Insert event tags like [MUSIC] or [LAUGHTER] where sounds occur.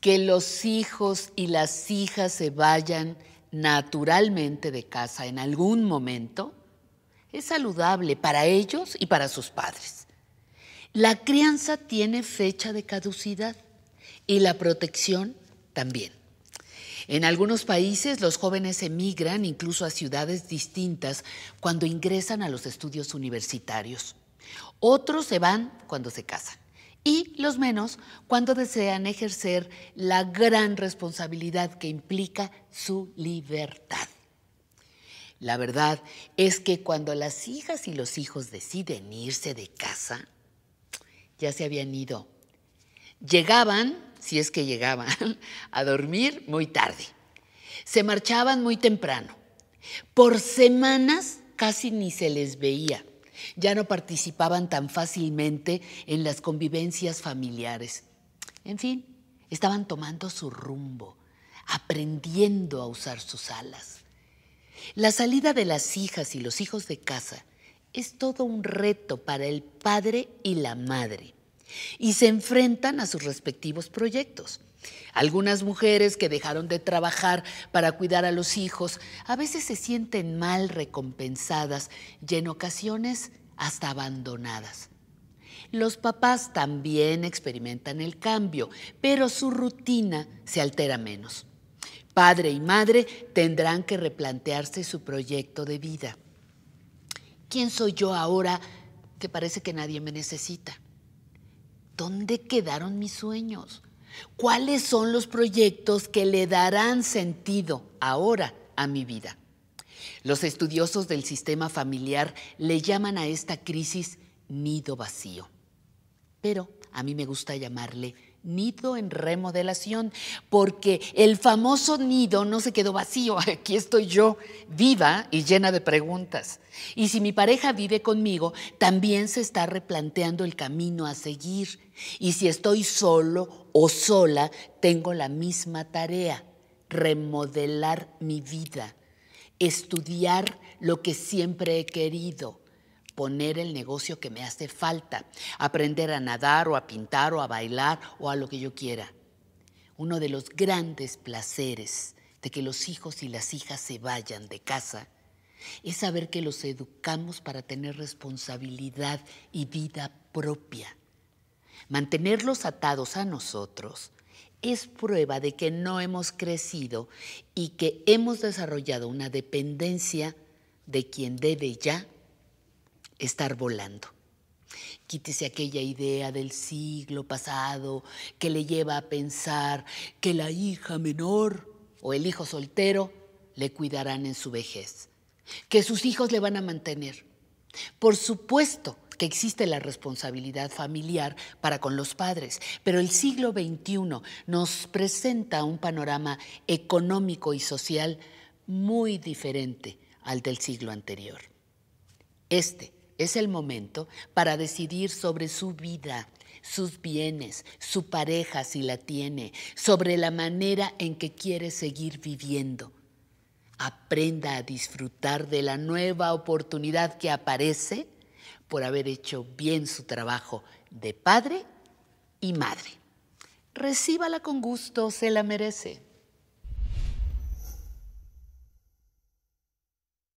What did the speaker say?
que los hijos y las hijas se vayan naturalmente de casa en algún momento es saludable para ellos y para sus padres. La crianza tiene fecha de caducidad y la protección también. En algunos países los jóvenes emigran incluso a ciudades distintas cuando ingresan a los estudios universitarios. Otros se van cuando se casan y los menos cuando desean ejercer la gran responsabilidad que implica su libertad. La verdad es que cuando las hijas y los hijos deciden irse de casa, ya se habían ido. Llegaban, si es que llegaban, [LAUGHS] a dormir muy tarde. Se marchaban muy temprano. Por semanas casi ni se les veía. Ya no participaban tan fácilmente en las convivencias familiares. En fin, estaban tomando su rumbo, aprendiendo a usar sus alas. La salida de las hijas y los hijos de casa es todo un reto para el padre y la madre y se enfrentan a sus respectivos proyectos. Algunas mujeres que dejaron de trabajar para cuidar a los hijos a veces se sienten mal recompensadas y en ocasiones hasta abandonadas. Los papás también experimentan el cambio, pero su rutina se altera menos. Padre y madre tendrán que replantearse su proyecto de vida. ¿Quién soy yo ahora que parece que nadie me necesita? ¿Dónde quedaron mis sueños? ¿Cuáles son los proyectos que le darán sentido ahora a mi vida? Los estudiosos del sistema familiar le llaman a esta crisis nido vacío, pero a mí me gusta llamarle nido en remodelación, porque el famoso nido no se quedó vacío, [LAUGHS] aquí estoy yo, viva y llena de preguntas. Y si mi pareja vive conmigo, también se está replanteando el camino a seguir. Y si estoy solo o sola, tengo la misma tarea, remodelar mi vida, estudiar lo que siempre he querido, poner el negocio que me hace falta, aprender a nadar o a pintar o a bailar o a lo que yo quiera. Uno de los grandes placeres de que los hijos y las hijas se vayan de casa es saber que los educamos para tener responsabilidad y vida propia. Mantenerlos atados a nosotros es prueba de que no hemos crecido y que hemos desarrollado una dependencia de quien debe ya estar volando. Quítese aquella idea del siglo pasado que le lleva a pensar que la hija menor o el hijo soltero le cuidarán en su vejez, que sus hijos le van a mantener. Por supuesto que existe la responsabilidad familiar para con los padres, pero el siglo XXI nos presenta un panorama económico y social muy diferente al del siglo anterior. Este es el momento para decidir sobre su vida, sus bienes, su pareja si la tiene, sobre la manera en que quiere seguir viviendo. Aprenda a disfrutar de la nueva oportunidad que aparece por haber hecho bien su trabajo de padre y madre. Recíbala con gusto, se la merece.